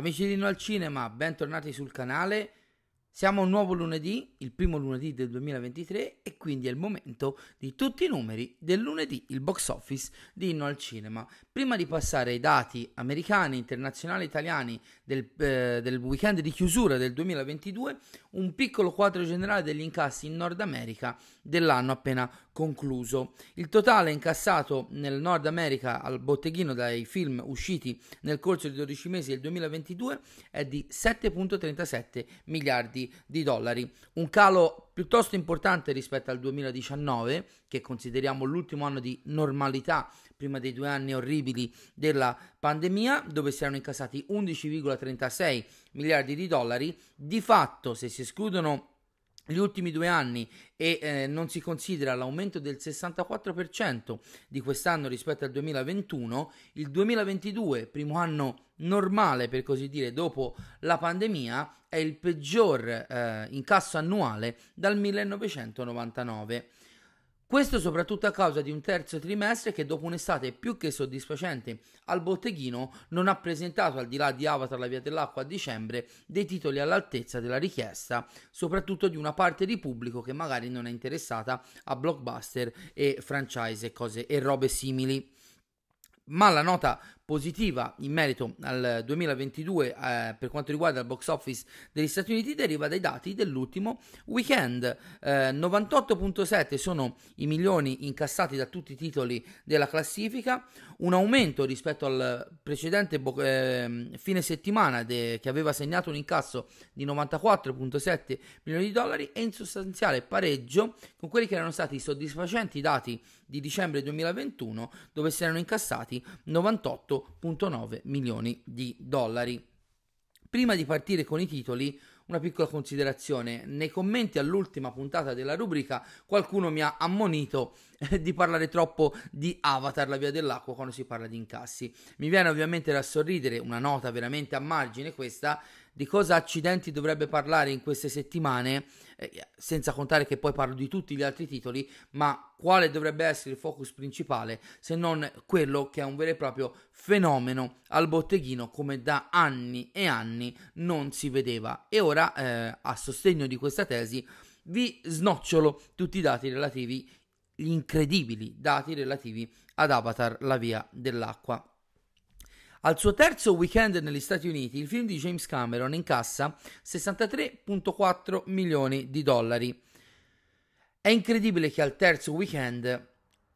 Amici di No al Cinema, bentornati sul canale. Siamo un nuovo lunedì, il primo lunedì del 2023 e quindi è il momento di tutti i numeri del lunedì, il box office di No al Cinema. Prima di passare ai dati americani, internazionali e italiani del, eh, del weekend di chiusura del 2022, un piccolo quadro generale degli incassi in Nord America dell'anno appena concluso. Il totale incassato nel Nord America al botteghino dai film usciti nel corso di 12 mesi del 2022 è di 7.37 miliardi di dollari, un calo piuttosto importante rispetto al 2019, che consideriamo l'ultimo anno di normalità prima dei due anni orribili della pandemia, dove si erano incassati 11,36 miliardi di dollari, di fatto se si escludono gli ultimi due anni e eh, non si considera l'aumento del 64% di quest'anno rispetto al 2021, il 2022, primo anno normale per così dire dopo la pandemia, è il peggior eh, incasso annuale dal 1999. Questo soprattutto a causa di un terzo trimestre che dopo un'estate più che soddisfacente al botteghino non ha presentato al di là di Avatar la via dell'acqua a dicembre dei titoli all'altezza della richiesta, soprattutto di una parte di pubblico che magari non è interessata a blockbuster e franchise e cose e robe simili. Ma la nota positiva in merito al 2022 eh, per quanto riguarda il box office degli Stati Uniti deriva dai dati dell'ultimo weekend. Eh, 98.7 sono i milioni incassati da tutti i titoli della classifica, un aumento rispetto al precedente bo- eh, fine settimana de- che aveva segnato un incasso di 94.7 milioni di dollari e in sostanziale pareggio con quelli che erano stati i soddisfacenti dati di dicembre 2021 dove si erano incassati 98 8.9 milioni di dollari. Prima di partire con i titoli, una piccola considerazione. Nei commenti all'ultima puntata della rubrica qualcuno mi ha ammonito eh, di parlare troppo di Avatar, la via dell'acqua, quando si parla di incassi. Mi viene ovviamente da sorridere, una nota veramente a margine questa, di cosa accidenti dovrebbe parlare in queste settimane, eh, senza contare che poi parlo di tutti gli altri titoli, ma quale dovrebbe essere il focus principale se non quello che è un vero e proprio fenomeno al botteghino come da anni e anni non si vedeva. E ora, eh, a sostegno di questa tesi, vi snocciolo tutti i dati relativi, gli incredibili dati relativi ad Avatar, la via dell'acqua. Al suo terzo weekend negli Stati Uniti, il film di James Cameron incassa 63.4 milioni di dollari. È incredibile che al terzo weekend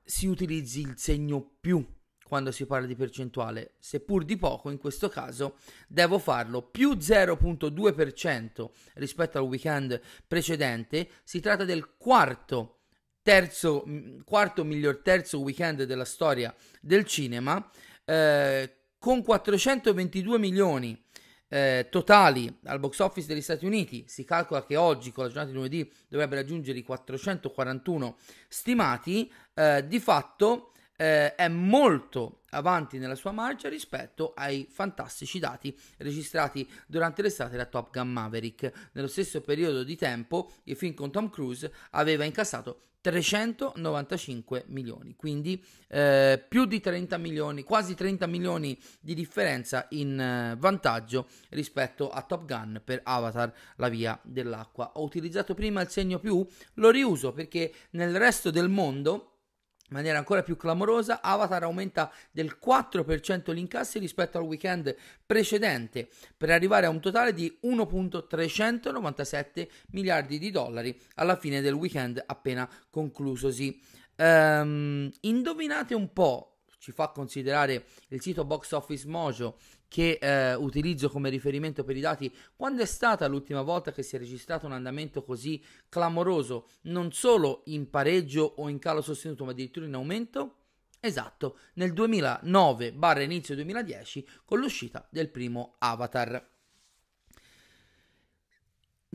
si utilizzi il segno più quando si parla di percentuale, seppur di poco in questo caso devo farlo più 0.2% rispetto al weekend precedente, si tratta del quarto terzo, quarto miglior terzo weekend della storia del cinema, eh, con 422 milioni eh, totali al box office degli Stati Uniti, si calcola che oggi con la giornata di lunedì dovrebbe raggiungere i 441 stimati, eh, di fatto eh, è molto avanti nella sua marcia rispetto ai fantastici dati registrati durante l'estate da Top Gun Maverick. Nello stesso periodo di tempo il film con Tom Cruise aveva incassato 395 milioni, quindi eh, più di 30 milioni, quasi 30 milioni di differenza in eh, vantaggio rispetto a Top Gun per Avatar la via dell'acqua. Ho utilizzato prima il segno più, lo riuso perché nel resto del mondo in maniera ancora più clamorosa, Avatar aumenta del 4% gli rispetto al weekend precedente, per arrivare a un totale di 1.397 miliardi di dollari alla fine del weekend appena conclusosi. Um, indovinate un po' ci fa considerare il sito Box Office Mojo che eh, utilizzo come riferimento per i dati, quando è stata l'ultima volta che si è registrato un andamento così clamoroso, non solo in pareggio o in calo sostenuto, ma addirittura in aumento? Esatto, nel 2009 inizio 2010 con l'uscita del primo Avatar.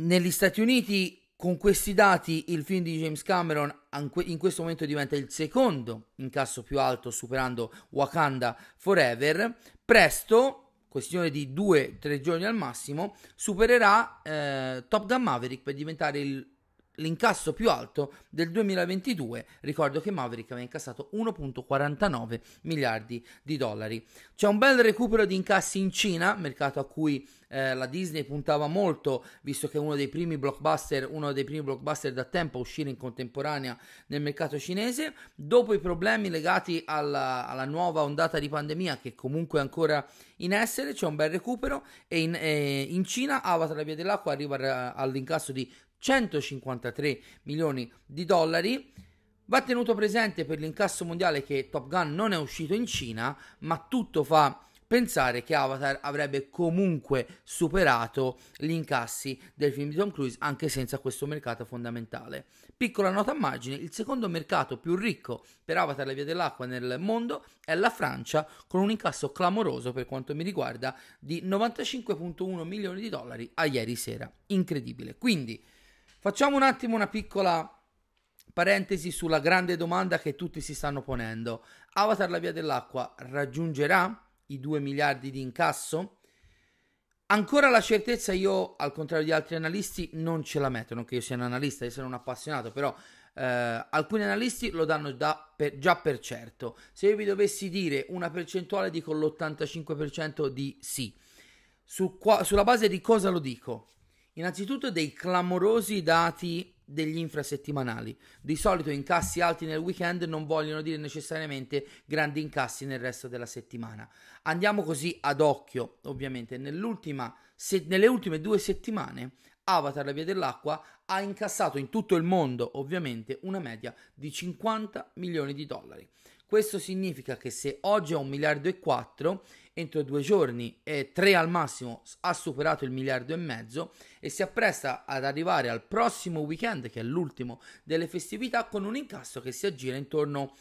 Negli Stati Uniti con questi dati il film di James Cameron in questo momento diventa il secondo incasso più alto superando Wakanda Forever. Presto, questione di 2-3 giorni al massimo, supererà eh, Top Gun Maverick per diventare il l'incasso più alto del 2022. Ricordo che Maverick aveva incassato 1.49 miliardi di dollari. C'è un bel recupero di incassi in Cina, mercato a cui eh, la Disney puntava molto, visto che è uno dei primi blockbuster, uno dei primi blockbuster da tempo a uscire in contemporanea nel mercato cinese. Dopo i problemi legati alla, alla nuova ondata di pandemia, che comunque è ancora in essere, c'è un bel recupero e in, eh, in Cina Avatar la via dell'acqua arriva all'incasso di 153 milioni di dollari. Va tenuto presente per l'incasso mondiale che Top Gun non è uscito in Cina, ma tutto fa pensare che Avatar avrebbe comunque superato gli incassi del film di Tom Cruise anche senza questo mercato fondamentale. Piccola nota a margine, il secondo mercato più ricco per Avatar la via dell'acqua nel mondo è la Francia con un incasso clamoroso per quanto mi riguarda di 95.1 milioni di dollari a ieri sera. Incredibile. Quindi Facciamo un attimo una piccola parentesi sulla grande domanda che tutti si stanno ponendo. Avatar la via dell'acqua raggiungerà i 2 miliardi di incasso? Ancora la certezza io, al contrario di altri analisti, non ce la metto, non che io sia un analista, io sono un appassionato, però eh, alcuni analisti lo danno da, per, già per certo. Se io vi dovessi dire una percentuale dico l'85% di sì. Su qua, sulla base di cosa lo dico? Innanzitutto dei clamorosi dati degli infrasettimanali. Di solito incassi alti nel weekend non vogliono dire necessariamente grandi incassi nel resto della settimana. Andiamo così ad occhio, ovviamente. Se, nelle ultime due settimane Avatar La Via dell'Acqua ha incassato in tutto il mondo, ovviamente, una media di 50 milioni di dollari. Questo significa che se oggi è un miliardo e quattro entro due giorni e tre al massimo ha superato il miliardo e mezzo e si appresta ad arrivare al prossimo weekend, che è l'ultimo delle festività, con un incasso che si aggira intorno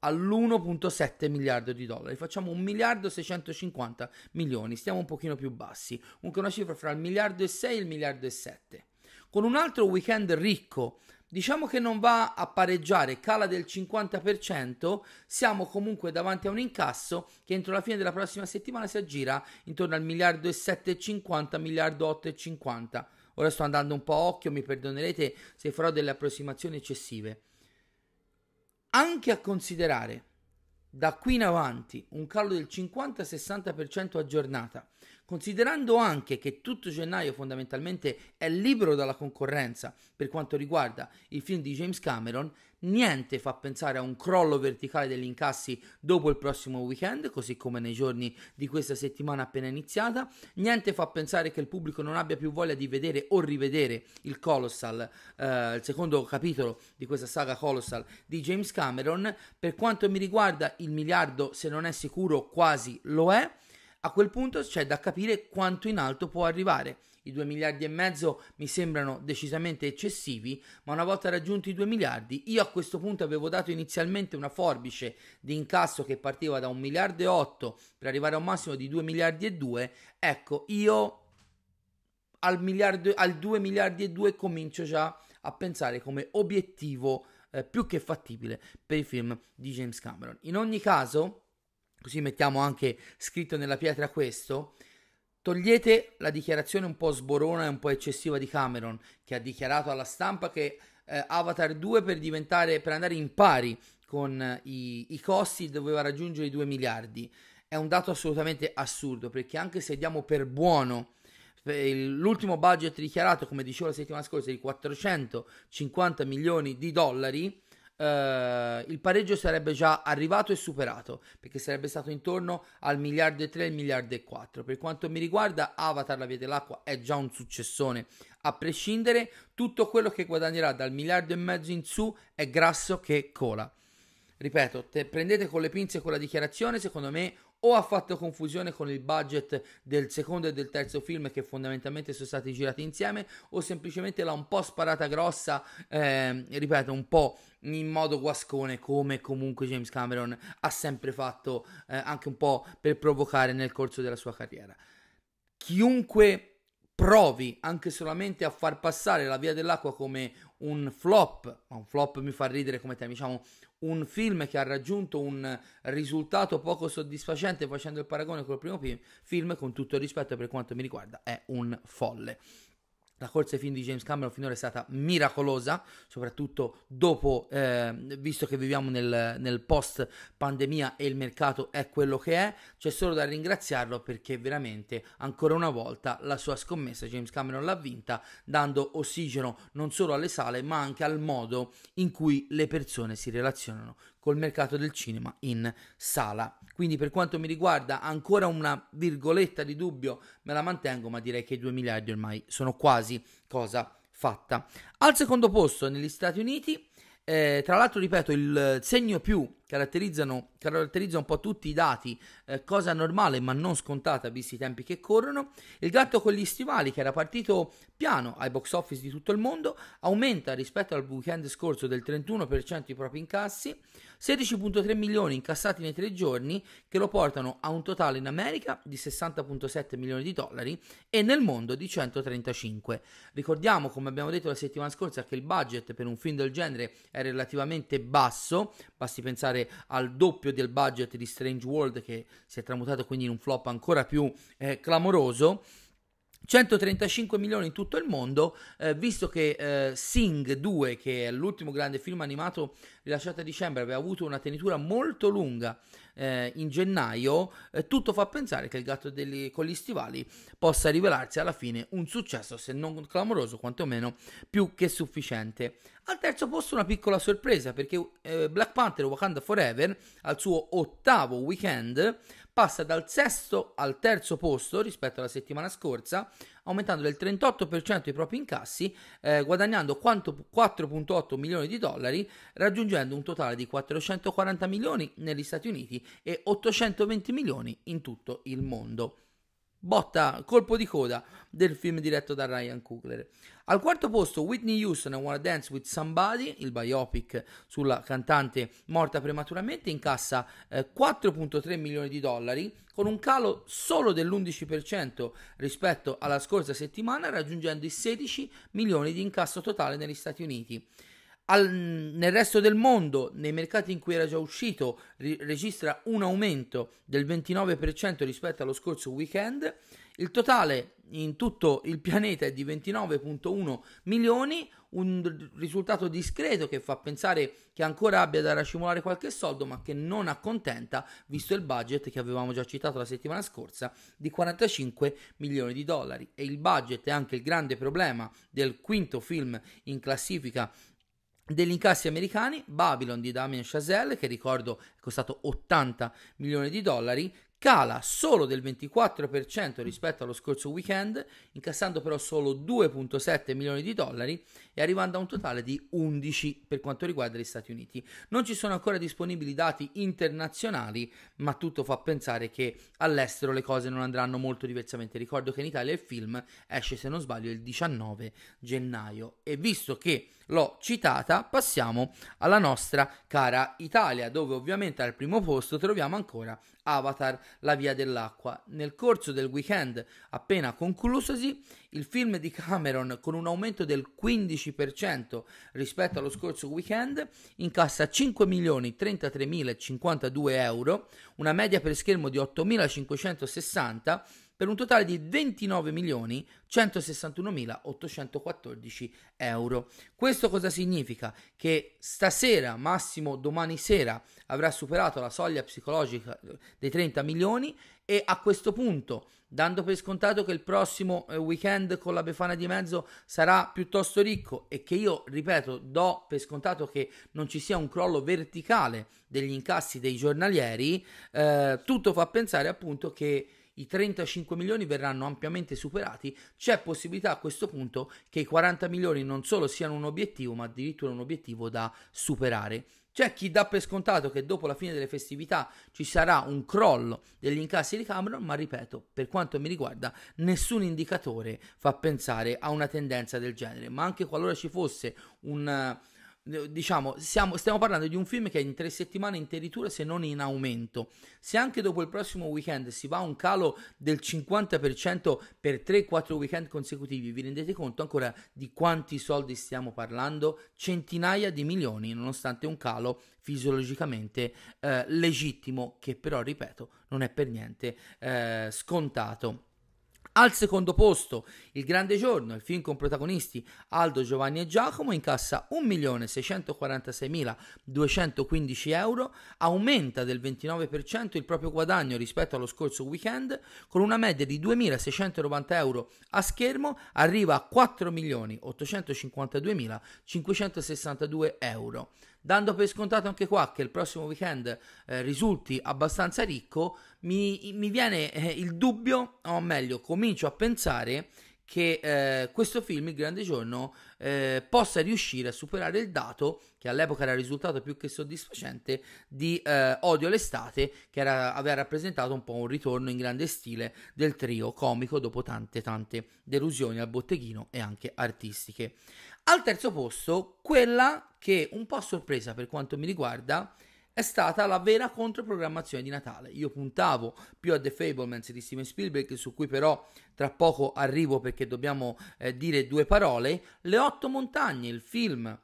all'1.7 miliardo di dollari. Facciamo 1 miliardo 650 milioni, stiamo un pochino più bassi, comunque una cifra fra il miliardo e 6 e il miliardo e 7. Con un altro weekend ricco Diciamo che non va a pareggiare, cala del 50%, siamo comunque davanti a un incasso che entro la fine della prossima settimana si aggira intorno al miliardo e 7,50, miliardo 8,50. Ora sto andando un po' a occhio, mi perdonerete se farò delle approssimazioni eccessive. Anche a considerare da qui in avanti un calo del 50-60% a giornata, Considerando anche che tutto gennaio fondamentalmente è libero dalla concorrenza per quanto riguarda il film di James Cameron, niente fa pensare a un crollo verticale degli incassi dopo il prossimo weekend, così come nei giorni di questa settimana appena iniziata, niente fa pensare che il pubblico non abbia più voglia di vedere o rivedere il Colossal, eh, il secondo capitolo di questa saga Colossal di James Cameron. Per quanto mi riguarda, il miliardo, se non è sicuro, quasi lo è a quel punto c'è da capire quanto in alto può arrivare. I 2 miliardi e mezzo mi sembrano decisamente eccessivi, ma una volta raggiunti i 2 miliardi, io a questo punto avevo dato inizialmente una forbice di incasso che partiva da 1 miliardo e 8 per arrivare a un massimo di 2 miliardi e 2. Ecco, io al, miliardo, al 2 miliardi e 2 comincio già a pensare come obiettivo eh, più che fattibile per i film di James Cameron. In ogni caso, così mettiamo anche scritto nella pietra questo, togliete la dichiarazione un po' sborona e un po' eccessiva di Cameron, che ha dichiarato alla stampa che eh, Avatar 2 per, per, andare in pari con eh, i, i costi doveva raggiungere i 2 miliardi. È un dato assolutamente assurdo, perché anche se diamo per buono eh, l'ultimo budget dichiarato, come dicevo la settimana scorsa, di 450 milioni di dollari, eh, il pareggio sarebbe già arrivato e superato perché sarebbe stato intorno al miliardo e 3 il miliardo e 4 per quanto mi riguarda Avatar la via dell'acqua è già un successone a prescindere tutto quello che guadagnerà dal miliardo e mezzo in su è grasso che cola ripeto te prendete con le pinze quella dichiarazione secondo me o ha fatto confusione con il budget del secondo e del terzo film che fondamentalmente sono stati girati insieme o semplicemente l'ha un po' sparata grossa, eh, ripeto, un po' in modo guascone come comunque James Cameron ha sempre fatto eh, anche un po' per provocare nel corso della sua carriera. Chiunque provi anche solamente a far passare la via dell'acqua come un flop, ma un flop mi fa ridere come te, diciamo un film che ha raggiunto un risultato poco soddisfacente facendo il paragone col primo film, con tutto il rispetto per quanto mi riguarda, è un folle. La corsa ai film di James Cameron finora è stata miracolosa, soprattutto dopo, eh, visto che viviamo nel, nel post pandemia e il mercato è quello che è, c'è solo da ringraziarlo perché veramente ancora una volta la sua scommessa James Cameron l'ha vinta, dando ossigeno non solo alle sale ma anche al modo in cui le persone si relazionano col mercato del cinema in sala. Quindi per quanto mi riguarda ancora una virgoletta di dubbio me la mantengo, ma direi che i 2 miliardi ormai sono quasi cosa fatta. Al secondo posto negli Stati Uniti, eh, tra l'altro ripeto, il segno più caratterizza un po' tutti i dati, eh, cosa normale ma non scontata visti i tempi che corrono. Il gatto con gli stivali, che era partito piano ai box office di tutto il mondo, aumenta rispetto al weekend scorso del 31% i propri incassi, 16.3 milioni incassati nei tre giorni, che lo portano a un totale in America di 60.7 milioni di dollari e nel mondo di 135. Ricordiamo, come abbiamo detto la settimana scorsa, che il budget per un film del genere è relativamente basso, basti pensare arrivare al doppio del budget di Strange World che si è tramutato quindi in un flop ancora più eh, clamoroso. 135 milioni in tutto il mondo, eh, visto che eh, Sing 2, che è l'ultimo grande film animato rilasciato a dicembre, aveva avuto una tenitura molto lunga eh, in gennaio, eh, tutto fa pensare che il gatto degli, con gli stivali possa rivelarsi alla fine un successo, se non clamoroso, quantomeno più che sufficiente. Al terzo posto una piccola sorpresa perché eh, Black Panther Wakanda Forever al suo ottavo weekend passa dal sesto al terzo posto rispetto alla settimana scorsa aumentando del 38% i propri incassi, eh, guadagnando 4.8 milioni di dollari, raggiungendo un totale di 440 milioni negli Stati Uniti e 820 milioni in tutto il mondo botta, colpo di coda del film diretto da Ryan Coogler. Al quarto posto Whitney Houston I Wanna Dance With Somebody, il biopic sulla cantante morta prematuramente, incassa eh, 4.3 milioni di dollari con un calo solo dell'11% rispetto alla scorsa settimana raggiungendo i 16 milioni di incasso totale negli Stati Uniti. Al, nel resto del mondo, nei mercati in cui era già uscito, ri- registra un aumento del 29% rispetto allo scorso weekend. Il totale in tutto il pianeta è di 29.1 milioni, un risultato discreto che fa pensare che ancora abbia da racimolare qualche soldo, ma che non accontenta, visto il budget che avevamo già citato la settimana scorsa, di 45 milioni di dollari. E il budget è anche il grande problema del quinto film in classifica degli incassi americani, Babylon di Damien Chazelle, che ricordo è costato 80 milioni di dollari, cala solo del 24% rispetto allo scorso weekend, incassando però solo 2.7 milioni di dollari e arrivando a un totale di 11 per quanto riguarda gli Stati Uniti. Non ci sono ancora disponibili dati internazionali, ma tutto fa pensare che all'estero le cose non andranno molto diversamente. Ricordo che in Italia il film esce, se non sbaglio, il 19 gennaio e visto che l'ho citata, passiamo alla nostra cara Italia, dove ovviamente al primo posto troviamo ancora Avatar, la via dell'acqua. Nel corso del weekend appena conclusosi, il film di Cameron, con un aumento del 15% rispetto allo scorso weekend, incassa 5.033.052 euro, una media per schermo di 8.560 per un totale di 29.161.814 euro. Questo cosa significa? Che stasera, massimo domani sera, avrà superato la soglia psicologica eh, dei 30 milioni e a questo punto, dando per scontato che il prossimo eh, weekend con la Befana di mezzo sarà piuttosto ricco e che io, ripeto, do per scontato che non ci sia un crollo verticale degli incassi dei giornalieri, eh, tutto fa pensare appunto che i 35 milioni verranno ampiamente superati, c'è possibilità a questo punto che i 40 milioni non solo siano un obiettivo, ma addirittura un obiettivo da superare. C'è chi dà per scontato che dopo la fine delle festività ci sarà un crollo degli incassi di Cameron, ma ripeto, per quanto mi riguarda, nessun indicatore fa pensare a una tendenza del genere. Ma anche qualora ci fosse un, eh, diciamo, siamo, stiamo parlando di un film che in tre settimane in territura, se non in aumento. Se anche dopo il prossimo weekend si va a un calo del 50% per 3-4 weekend consecutivi, vi rendete conto ancora di quanti soldi stiamo parlando? Centinaia di milioni, nonostante un calo fisiologicamente eh, legittimo, che però, ripeto, non è per niente eh, scontato. Al secondo posto, Il Grande Giorno, il film con protagonisti Aldo, Giovanni e Giacomo, incassa 1.646.215 euro, aumenta del 29% il proprio guadagno rispetto allo scorso weekend, con una media di 2.690 euro a schermo, arriva a 4.852.562 euro dando per scontato anche qua che il prossimo weekend eh, risulti abbastanza ricco, mi, mi viene eh, il dubbio, o meglio, comincio a pensare che eh, questo film, Il Grande Giorno, eh, possa riuscire a superare il dato, che all'epoca era risultato più che soddisfacente, di eh, Odio l'estate, che era, aveva rappresentato un po' un ritorno in grande stile del trio comico dopo tante tante delusioni al botteghino e anche artistiche. Al terzo posto, quella che un po' a sorpresa per quanto mi riguarda è stata la vera controprogrammazione di Natale. Io puntavo più a The Fablemans di Steven Spielberg, su cui però tra poco arrivo perché dobbiamo eh, dire due parole. Le otto montagne, il film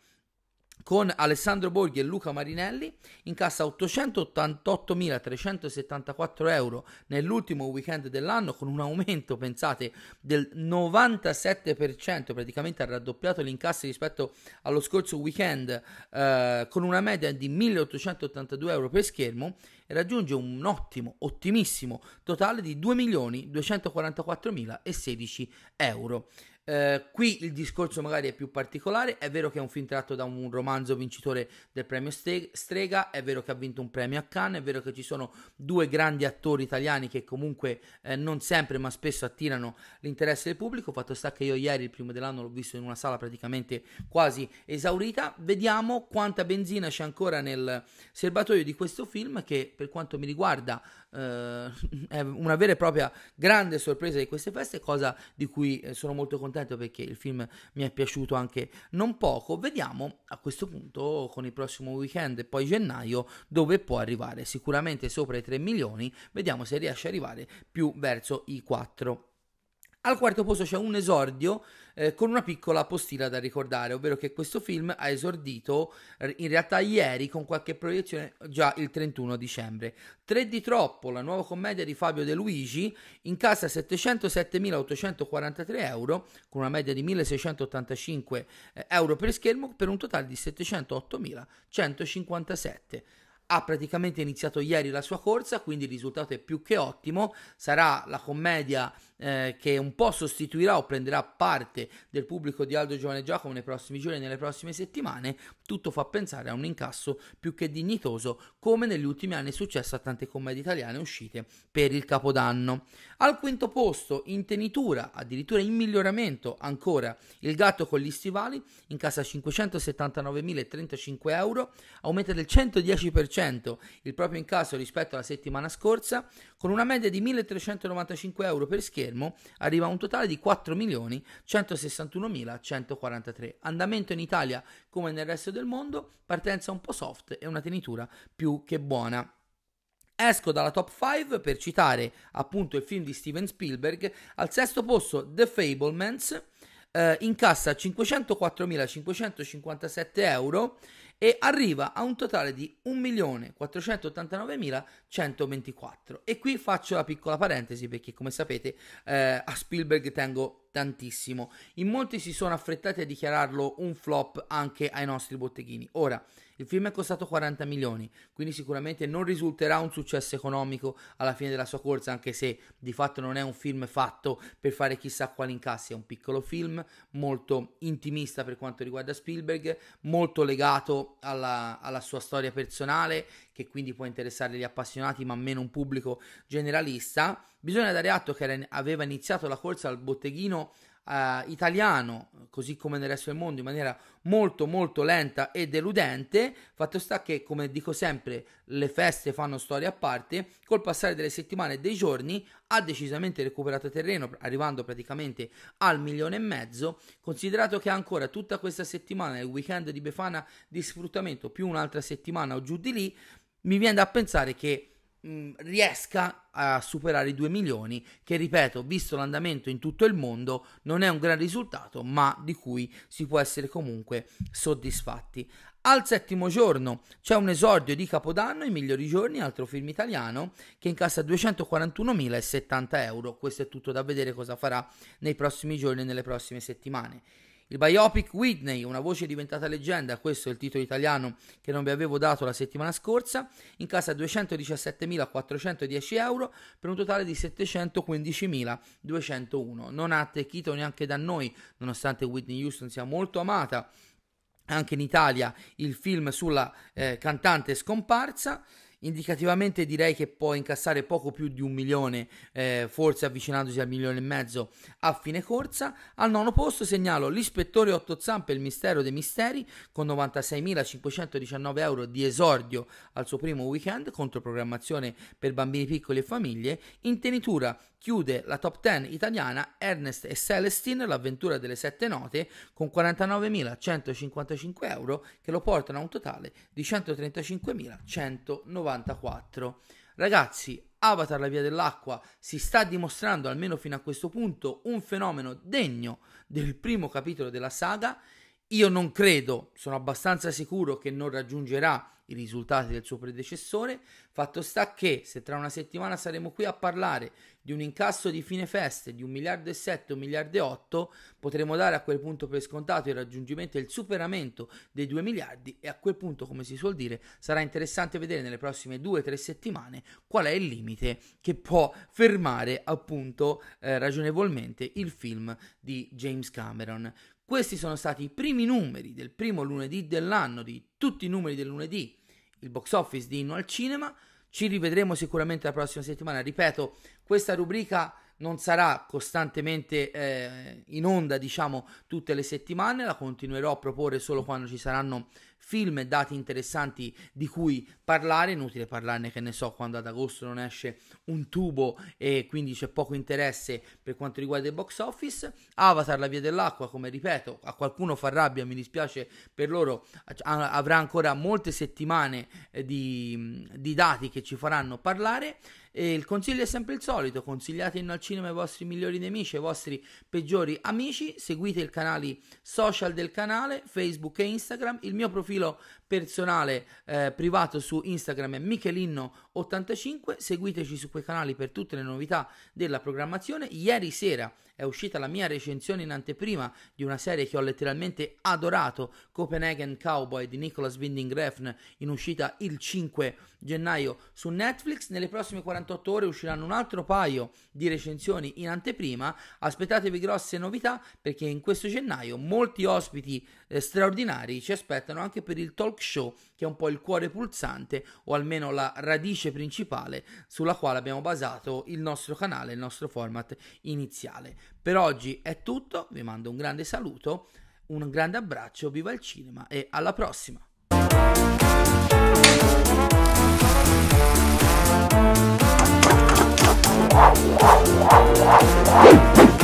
con Alessandro Borghi e Luca Marinelli, incassa 888.374 euro nell'ultimo weekend dell'anno con un aumento, pensate, del 97%, praticamente ha raddoppiato l'incasso rispetto allo scorso weekend eh, con una media di 1.882 euro per schermo e raggiunge un ottimo, ottimissimo totale di 2.244.016 euro. Eh, qui il discorso magari è più particolare, è vero che è un film tratto da un romanzo vincitore del premio Strega, è vero che ha vinto un premio a Cannes, è vero che ci sono due grandi attori italiani che comunque eh, non sempre ma spesso attirano l'interesse del pubblico, fatto sta che io ieri il primo dell'anno l'ho visto in una sala praticamente quasi esaurita, vediamo quanta benzina c'è ancora nel serbatoio di questo film che per quanto mi riguarda eh, è una vera e propria grande sorpresa di queste feste, cosa di cui eh, sono molto contento ricordato perché il film mi è piaciuto anche non poco. Vediamo a questo punto con il prossimo weekend e poi gennaio dove può arrivare. Sicuramente sopra i 3 milioni, vediamo se riesce ad arrivare più verso i 4. Al quarto posto c'è un esordio eh, con una piccola postilla da ricordare, ovvero che questo film ha esordito in realtà ieri con qualche proiezione già il 31 dicembre. Tre di troppo, la nuova commedia di Fabio De Luigi, incassa 707.843 euro, con una media di 1.685 eh, euro per schermo, per un totale di 708.157 ha praticamente iniziato ieri la sua corsa, quindi il risultato è più che ottimo. Sarà la commedia eh, che un po' sostituirà o prenderà parte del pubblico di Aldo Giovane Giacomo nei prossimi giorni e nelle prossime settimane, tutto fa pensare a un incasso più che dignitoso, come negli ultimi anni è successo a tante commedie italiane uscite per il Capodanno. Al quinto posto, in tenitura, addirittura in miglioramento ancora, Il gatto con gli stivali, incassa 579.035 euro, aumenta del 110% il proprio incasso rispetto alla settimana scorsa, con una media di 1.395 euro per schermo arriva a un totale di 4.161.143. Andamento in Italia come nel resto del mondo, partenza un po' soft e una tenitura più che buona. Esco dalla top 5 per citare appunto il film di Steven Spielberg. Al sesto posto The Fablemans, eh, incassa 504.557 euro e arriva a un totale di 1.489.124 e qui faccio la piccola parentesi perché come sapete eh, a Spielberg tengo tantissimo in molti si sono affrettati a dichiararlo un flop anche ai nostri botteghini ora il film è costato 40 milioni, quindi sicuramente non risulterà un successo economico alla fine della sua corsa, anche se di fatto non è un film fatto per fare chissà quali incassi, è un piccolo film molto intimista per quanto riguarda Spielberg, molto legato alla, alla sua storia personale, che quindi può interessare gli appassionati, ma meno un pubblico generalista. Bisogna dare atto che aveva iniziato la corsa al botteghino eh, italiano, così come nel resto del mondo, in maniera molto molto lenta e deludente. Fatto sta che, come dico sempre, le feste fanno storia a parte. Col passare delle settimane e dei giorni ha decisamente recuperato terreno, arrivando praticamente al milione e mezzo. Considerato che ancora tutta questa settimana, il weekend di Befana di sfruttamento, più un'altra settimana o giù di lì, mi viene da pensare che Mm, riesca a superare i 2 milioni che ripeto visto l'andamento in tutto il mondo non è un gran risultato ma di cui si può essere comunque soddisfatti al settimo giorno c'è un esordio di Capodanno, I migliori giorni, altro film italiano, che incassa 241.070 euro. Questo è tutto da vedere cosa farà nei prossimi giorni e nelle prossime settimane. Il biopic Whitney, una voce diventata leggenda, questo è il titolo italiano che non vi avevo dato la settimana scorsa, in casa 217.410 euro per un totale di 715.201. Non ha attecchito neanche da noi, nonostante Whitney Houston sia molto amata anche in Italia, il film sulla eh, cantante scomparsa indicativamente direi che può incassare poco più di un milione, eh, forse avvicinandosi al milione e mezzo a fine corsa. Al nono posto segnalo l'ispettore Otto Zampe, il mistero dei misteri, con 96.519 euro di esordio al suo primo weekend contro programmazione per bambini piccoli e famiglie. In tenitura chiude la top 10 italiana Ernest e Celestine, l'avventura delle sette note, con 49.155 euro che lo portano a un totale di 135.190. 94. Ragazzi, Avatar la via dell'acqua si sta dimostrando, almeno fino a questo punto, un fenomeno degno del primo capitolo della saga io non credo, sono abbastanza sicuro che non raggiungerà i risultati del suo predecessore. Fatto sta che se tra una settimana saremo qui a parlare di un incasso di fine feste di 1 miliardo e 7, 1 miliardo e 8, potremo dare a quel punto per scontato il raggiungimento e il superamento dei 2 miliardi e a quel punto, come si suol dire, sarà interessante vedere nelle prossime 2-3 settimane qual è il limite che può fermare appunto eh, ragionevolmente il film di James Cameron. Questi sono stati i primi numeri del primo lunedì dell'anno, di tutti i numeri del lunedì, il box office di Inno al Cinema. Ci rivedremo sicuramente la prossima settimana. Ripeto, questa rubrica non sarà costantemente eh, in onda, diciamo, tutte le settimane, la continuerò a proporre solo quando ci saranno film e dati interessanti di cui parlare, inutile parlarne che ne so quando ad agosto non esce un tubo e quindi c'è poco interesse per quanto riguarda il box office, Avatar la via dell'acqua come ripeto a qualcuno fa rabbia, mi dispiace per loro, avrà ancora molte settimane eh, di, di dati che ci faranno parlare. E il consiglio è sempre il solito: consigliate in al cinema i vostri migliori nemici, i vostri peggiori amici. Seguite i canali social del canale, Facebook e Instagram. Il mio profilo profilo personale eh, privato su Instagram è Michelinno85. Seguiteci su quei canali per tutte le novità della programmazione. Ieri sera è uscita la mia recensione in anteprima di una serie che ho letteralmente adorato, Copenhagen Cowboy di Nicholas Winding Refn, in uscita il 5 gennaio su Netflix. Nelle prossime 48 ore usciranno un altro paio di recensioni in anteprima. Aspettatevi grosse novità perché in questo gennaio molti ospiti eh, straordinari ci aspettano anche per il talk show che è un po' il cuore pulsante o almeno la radice principale sulla quale abbiamo basato il nostro canale, il nostro format iniziale. Per oggi è tutto, vi mando un grande saluto, un grande abbraccio, viva il cinema e alla prossima! Thank you.